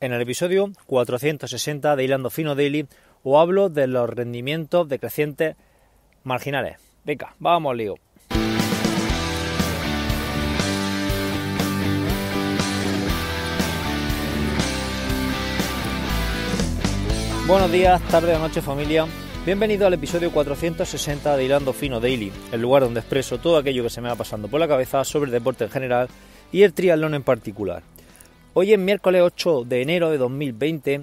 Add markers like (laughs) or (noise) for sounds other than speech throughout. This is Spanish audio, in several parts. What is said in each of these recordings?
En el episodio 460 de Hilando Fino Daily O hablo de los rendimientos decrecientes marginales. Venga, vamos Leo Buenos días, tarde o noche familia. Bienvenido al episodio 460 de Hilando Fino Daily, el lugar donde expreso todo aquello que se me va pasando por la cabeza sobre el deporte en general y el triatlón en particular. Hoy es miércoles 8 de enero de 2020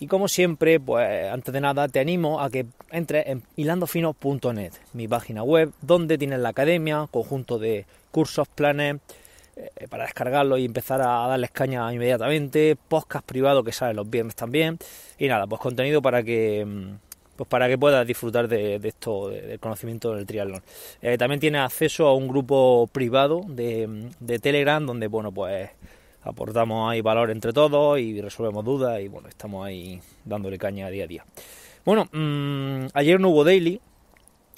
y como siempre, pues antes de nada te animo a que entres en hilandofino.net, mi página web, donde tienes la academia, conjunto de cursos, planes eh, para descargarlos y empezar a darles caña inmediatamente, podcast privado que sale los viernes también y nada, pues contenido para que mm, pues para que puedas disfrutar de, esto, del conocimiento del triatlón. Eh, también tienes acceso a un grupo privado de mm, Telegram donde, bueno, pues aportamos ahí valor entre todos y resolvemos dudas y bueno, estamos ahí dándole caña día a día. Bueno, mm, ayer no hubo daily,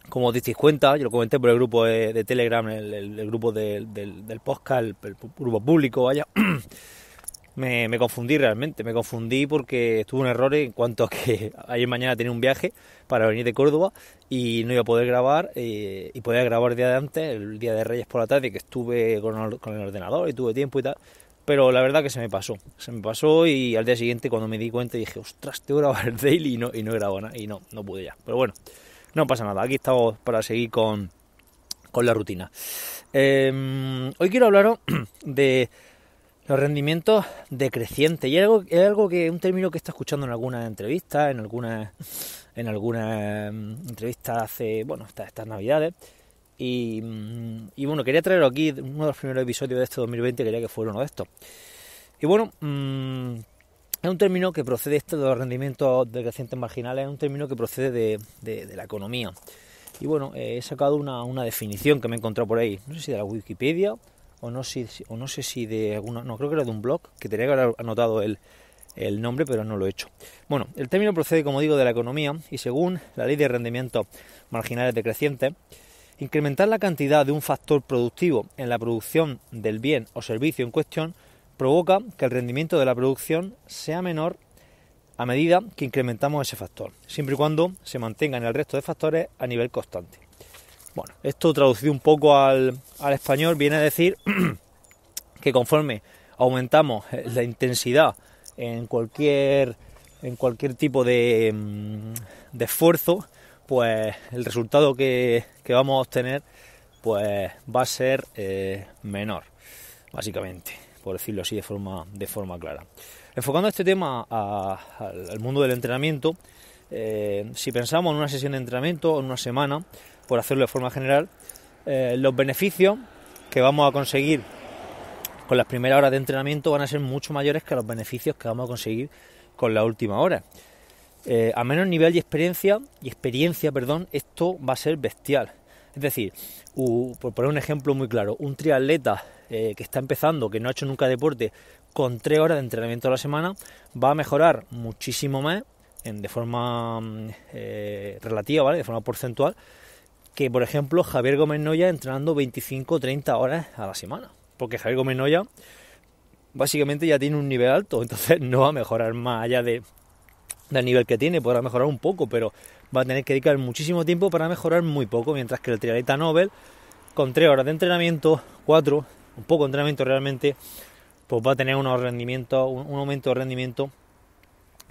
como os disteis cuenta, yo lo comenté por el grupo de, Telegram, el, grupo del, del, podcast, el, grupo público, vaya. (clears throat) Me, confundí realmente, me confundí porque tuve un error en cuanto a que (laughs) ayer mañana tenía un viaje para venir de Córdoba y no iba a poder grabar eh, y podía grabar el día de antes, el día de Reyes por la tarde, que estuve con el ordenador y tuve tiempo y tal, pero la verdad que se me pasó, se me pasó y al día siguiente cuando me di cuenta dije, ostras, te grababa el daily y no, y no grabo nada, y no, no pude ya, pero bueno, no pasa nada, aquí estamos para seguir con, la rutina. Em, hoy quiero hablaros (clears throat) de los rendimientos decrecientes. Y es algo, es que, un término que está escuchando en algunas entrevistas, en algunas, en em, entrevistas hace, bueno, estas navidades. Y, bueno, quería traer aquí uno de los primeros episodios de este 2020, quería que fuera uno de estos. Y bueno, mm, es un término que procede, esto de los rendimientos decrecientes marginales, es un término que procede de, la economía. Y bueno, eh, he sacado una, definición que me he encontrado por ahí, no sé si de la Wikipedia o no, o no sé si de alguna, no creo que era de un blog, que tenía que haber anotado el, el nombre, pero no lo he hecho. Bueno, el término procede, como digo, de la economía y según la ley de rendimientos marginales decrecientes, Incrementar la cantidad de un factor productivo en la producción del bien o servicio en cuestión provoca que el rendimiento de la producción sea menor a medida que incrementamos ese factor, siempre y cuando se mantengan el resto de factores a nivel constante. Bueno, esto traducido un poco al, español viene a decir (clears throat) que conforme aumentamos eh, la intensidad en cualquier, en cualquier tipo de mm, esfuerzo, pues el resultado que, que vamos a obtener pues va a ser eh, menor, básicamente, por decirlo así de forma, de forma clara. Enfocando este tema al mundo del entrenamiento, eh, si pensamos en una sesión de entrenamiento o en una semana, por hacerlo de forma general, eh, los beneficios que vamos a conseguir con las primeras horas de entrenamiento van a ser mucho mayores que los beneficios que vamos a conseguir con la última hora. Eh, a menos nivel y experiencia, y experiencia, perdón, esto va a ser bestial. Es decir, por poner un ejemplo muy claro, un triatleta eh, que está empezando, que no ha hecho nunca deporte, con 3 horas de entrenamiento a la semana, va a mejorar muchísimo más en, de forma mm, eh, relativa, ¿vale? De forma porcentual, que por ejemplo Javier Gómez Noya entrenando 25 o 30 horas a la semana. Porque Javier Gómez Noya básicamente ya tiene un nivel alto, (laughs) entonces no va a mejorar más allá de del nivel que tiene, podrá mejorar un poco, pero va a tener que dedicar muchísimo tiempo para mejorar muy poco, mientras que el triatleta Nobel, con 3 horas de entrenamiento, 4, un poco de entrenamiento realmente, pues va a tener unos rendimientos, un, aumento de rendimiento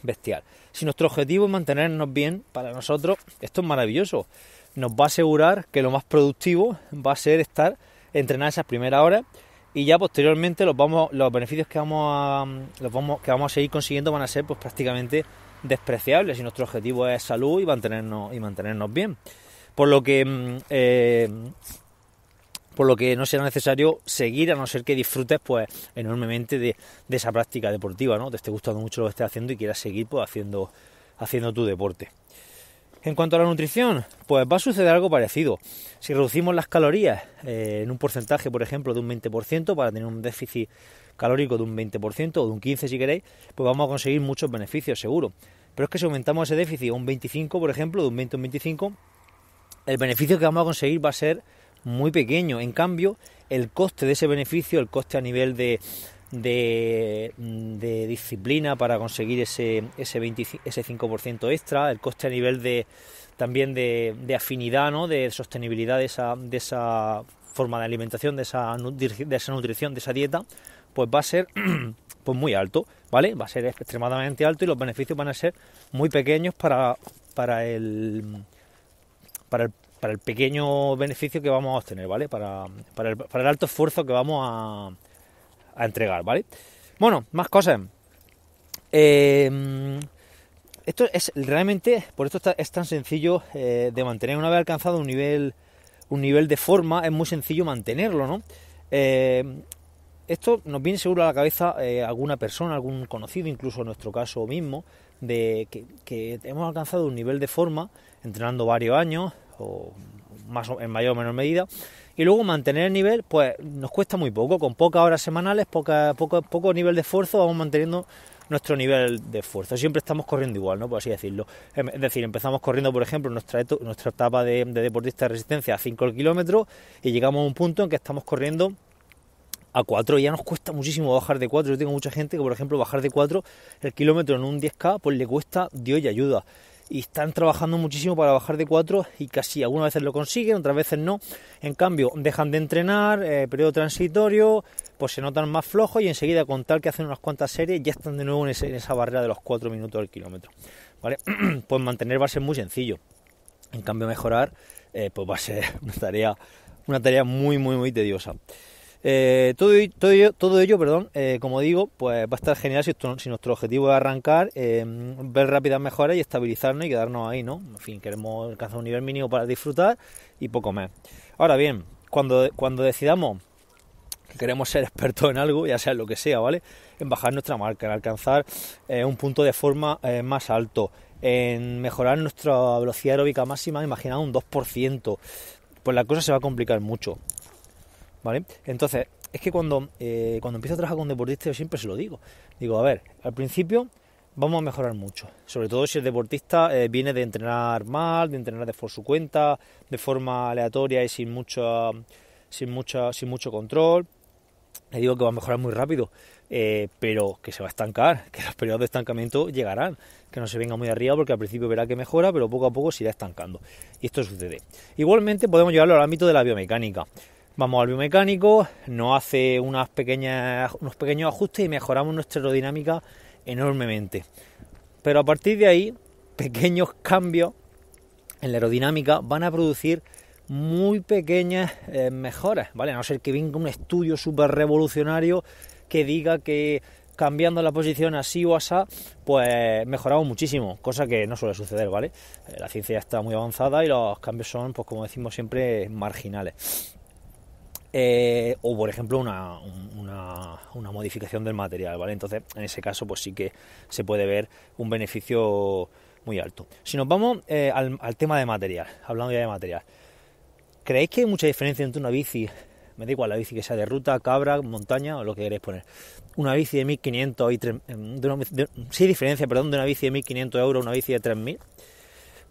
bestial. Si nuestro objetivo es mantenernos bien, para nosotros esto es maravilloso. Nos va a asegurar que lo más productivo va a ser estar, entrenar esas primeras horas y ya posteriormente los, vamos, los beneficios que vamos, a, los vamos, que vamos a seguir consiguiendo van a ser pues prácticamente despreciables y nuestro objetivo es salud y mantenernos, y mantenernos bien. Por lo que... Mm, eh, por lo que no será necesario seguir a no ser que disfrutes pues enormemente de, esa práctica deportiva, ¿no? Te esté gustando mucho lo que estés haciendo y quieras seguir pues haciendo, haciendo tu deporte. En cuanto a la nutrición, pues va a suceder algo parecido. Si reducimos las calorías eh, en un porcentaje, por ejemplo, de un 20% para tener un déficit calórico de un 20% o de un 15% si queréis, pues vamos a conseguir muchos beneficios, seguro. Pero es que si aumentamos ese déficit a un 25, por ejemplo, de un 20 a un 25, el beneficio que vamos a conseguir va a ser muy pequeño. En cambio, el coste de ese beneficio, el coste a nivel de, disciplina para conseguir ese, 5% extra, el coste a nivel de también de, afinidad, ¿no? de sostenibilidad de esa, forma de alimentación, de de esa nutrición, de esa dieta, pues va a ser (clears throat) pues muy alto, ¿vale? Va a ser extremadamente alto y los beneficios van a ser muy pequeños para, el, para, el, para el pequeño beneficio que vamos a obtener, ¿vale? Para, el, alto esfuerzo que vamos a, entregar, ¿vale? Bueno, más cosas. Em, esto es realmente, por esto es tan sencillo eh, de mantener. Una vez alcanzado un nivel, un nivel de forma, es muy sencillo mantenerlo, ¿no? Eh, esto nos viene seguro a la cabeza eh, alguna persona, algún conocido, incluso en nuestro caso mismo, de que, hemos alcanzado un nivel de forma entrenando varios años, o más en mayor o menor medida, y luego mantener el nivel, pues nos cuesta muy poco, con pocas horas semanales, poca, poco, poco nivel de esfuerzo, vamos manteniendo nuestro nivel de esfuerzo. Siempre estamos corriendo igual, ¿no? Por así decirlo. Em, es decir, empezamos corriendo, por ejemplo, nuestra, nuestra etapa de, de deportista de resistencia a 5 kilómetros y llegamos a un punto en que estamos corriendo a 4 ya nos cuesta muchísimo bajar de 4. Yo tengo mucha gente que, por ejemplo, bajar de 4 el kilómetro en un 10K, pues le cuesta Dios y ayuda. Y están trabajando muchísimo para bajar de 4 y casi algunas veces lo consiguen, otras veces no. En cambio, dejan de entrenar, eh, periodo transitorio, pues se notan más flojos y enseguida con tal que hacen unas cuantas series ya están de nuevo en, esa barrera de los 4 minutos al kilómetro. ¿Vale? (clears throat) pues mantener va a ser muy sencillo. En cambio, mejorar, eh, pues va a ser (laughs) una tarea, una tarea muy, muy, muy tediosa. Eh, todo, todo, ello, perdón, eh, como digo, pues va a estar genial si, nuestro objetivo es arrancar, em, ver rápidas mejoras y estabilizarnos y quedarnos ahí, ¿no? En fin, queremos alcanzar un nivel mínimo para disfrutar y poco más. Ahora bien, cuando, cuando decidamos que queremos ser (laughs) expertos en algo, ya sea lo que sea, ¿vale? En bajar nuestra marca, en alcanzar eh, un punto de forma más alto, en mejorar nuestra velocidad aeróbica máxima, imaginad un 2%, pues la cosa se va a complicar mucho. Entonces, es que cuando, eh, cuando empiezo a trabajar con deportistas yo siempre se lo digo. Digo, a ver, al principio vamos a mejorar mucho. Sobre todo si el deportista eh, viene de entrenar mal, de entrenar de por su cuenta, de forma aleatoria y sin mucho, sin mucha, sin mucho control. Le digo que va a mejorar muy rápido, eh, pero que se va a estancar, (laughs) que los periodos de estancamiento llegarán, que no se venga muy arriba porque al principio verá que mejora, pero poco a poco se irá estancando. Y esto sucede. Igualmente podemos llevarlo al ámbito de la biomecánica. Vamos al biomecánico, nos hace unas pequeñas, unos pequeños ajustes y mejoramos nuestra aerodinámica enormemente. Pero a partir de ahí, pequeños cambios en la aerodinámica van a producir muy pequeñas eh, mejoras, ¿vale? A no ser que venga un estudio súper revolucionario que diga que cambiando la posición así o asá, pues mejoramos muchísimo, cosa que no suele suceder, ¿vale? Eh, la ciencia ya está muy avanzada y los cambios son, pues como decimos siempre, marginales. Eh, o por ejemplo una, modificación del material, ¿vale? Entonces, en ese caso, pues sí que se puede ver un beneficio muy alto. Si nos vamos eh, al, tema de material, hablando ya de material, ¿creéis que hay mucha diferencia entre una bici, me da igual la bici que sea de ruta, cabra, montaña o lo que queréis poner, una bici de 1500 y mm, diferencia, perdón, de una bici de 1500 euros a una bici de 3000?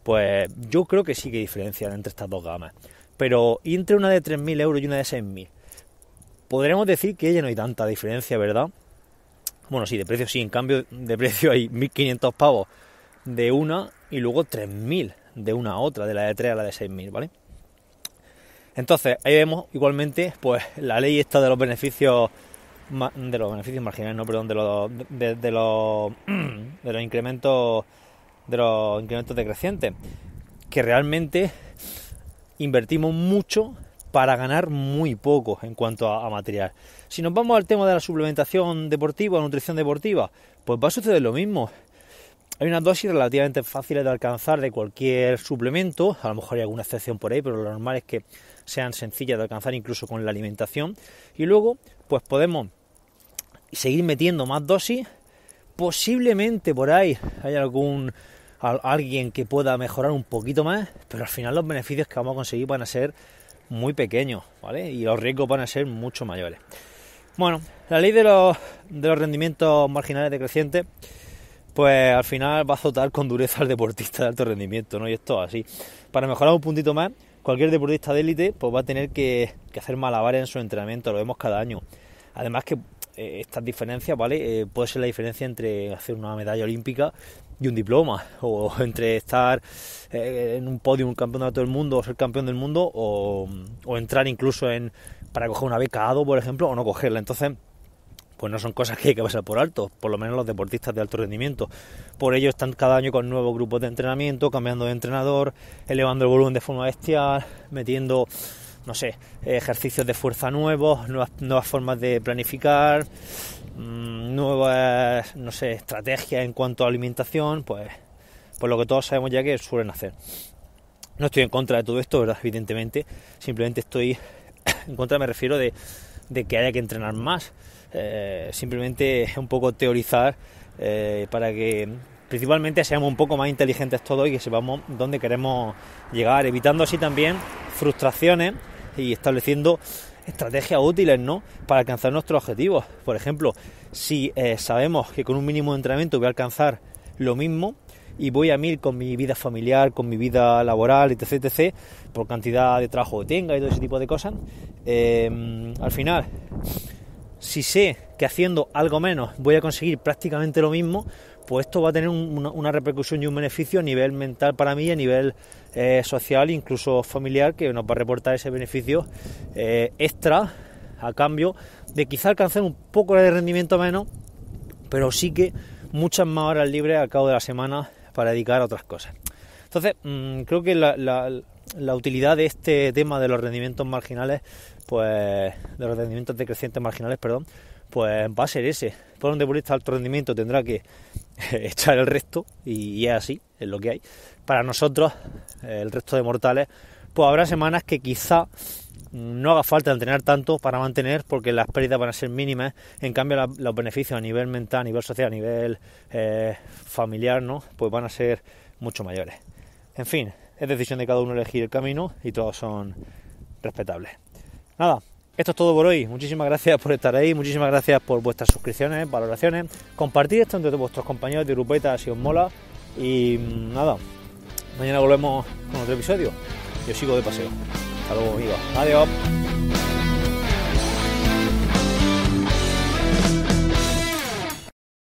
Pues yo creo que sí que hay diferencia entre estas dos gamas pero entre una de 3.000 euros y una de 6.000, podremos decir que ella no hay tanta diferencia, ¿verdad? Bueno, sí, de precio sí, en cambio de precio hay 1.500 pavos de una y luego 3.000 de una a otra, de la de 3 a la de 6.000, ¿vale? Entonces, ahí vemos igualmente, pues, la ley esta de los beneficios, de los beneficios marginales, no, perdón, los, de los, (clears throat) de los incrementos, de los incrementos decrecientes, que realmente invertimos mucho para ganar muy poco en cuanto a, material. Si nos vamos al tema de la suplementación deportiva, nutrición deportiva, pues va a suceder lo mismo. Hay unas dosis relativamente fáciles de alcanzar de cualquier suplemento, a lo mejor hay alguna excepción por ahí, pero lo normal es que sean sencillas de alcanzar incluso con la alimentación. Y luego, pues podemos seguir metiendo más dosis. Posiblemente por ahí hay algún alguien que pueda mejorar un poquito más, pero al final los beneficios que vamos a conseguir van a ser muy pequeños, ¿vale? Y los riesgos van a ser mucho mayores. Bueno, la ley de los, de los rendimientos marginales decrecientes, pues al final va a azotar con dureza al deportista de alto rendimiento, ¿no? Y esto así. Para mejorar un puntito más, cualquier deportista de élite pues va a tener que, hacer malabares en su entrenamiento, lo vemos cada año. Además que eh, estas diferencias, ¿vale? Eh, puede ser la diferencia entre hacer una medalla olímpica y un diploma, o (laughs) entre estar eh, en un podio, un campeonato del mundo, o ser campeón del mundo, o, entrar incluso en para coger una beca por ejemplo, o no cogerla. Entonces, pues no son cosas que hay que pasar por alto, por lo menos los deportistas de alto rendimiento. Por ello están cada año con nuevos grupos de entrenamiento, cambiando de entrenador, elevando el volumen de forma bestial, metiendo, no sé, ejercicios de fuerza nuevos, nuevas formas de planificar, Mm, nuevas, no sé, estrategias en cuanto a alimentación, pues, lo que todos sabemos ya que suelen hacer. No estoy en contra de todo esto, ¿verdad? evidentemente, simplemente estoy (coughs) en contra, me refiero de, que haya que entrenar más, eh, simplemente un poco teorizar eh, para que principalmente seamos un poco más inteligentes todos y que sepamos dónde queremos llegar, evitando así también frustraciones y estableciendo estrategias útiles, ¿no? Para alcanzar nuestros objetivos. Por ejemplo, si eh, sabemos que con un mínimo de entrenamiento voy a alcanzar lo mismo y voy a mil con mi vida familiar, con mi vida laboral, etc., por cantidad de trabajo que tenga y todo ese tipo de cosas, em, al final, si sé que haciendo algo menos voy a conseguir prácticamente lo mismo, pues esto va a tener una, repercusión y un beneficio a nivel mental para mí, a nivel eh, social, incluso familiar, que nos va a reportar ese beneficio eh, extra a cambio de quizá alcanzar un poco de rendimiento menos, pero sí que muchas más horas libres al cabo de la semana para dedicar a otras cosas. Entonces, mm, creo que la, la utilidad de este tema de los rendimientos marginales, pues, de los rendimientos decrecientes marginales, perdón, pues va a ser ese. Por un deportista de alto rendimiento tendrá que (laughs) echar el resto y es así, es lo que hay. Para nosotros, el resto de mortales, pues habrá semanas que quizá no haga falta entrenar tanto para mantener porque las pérdidas van a ser mínimas. En cambio, los beneficios a nivel mental, a nivel social, a nivel eh, familiar, ¿no? pues van a ser mucho mayores. En fin, es decisión de cada uno elegir el camino y todos son respetables. Nada, esto es todo por hoy. Muchísimas gracias por estar ahí, muchísimas gracias por vuestras suscripciones, valoraciones. Compartid esto entre vuestros compañeros de grupeta si os mola. Y mm, nada, mañana volvemos con otro episodio. Yo sigo de paseo. Hasta luego, amigos. Adiós.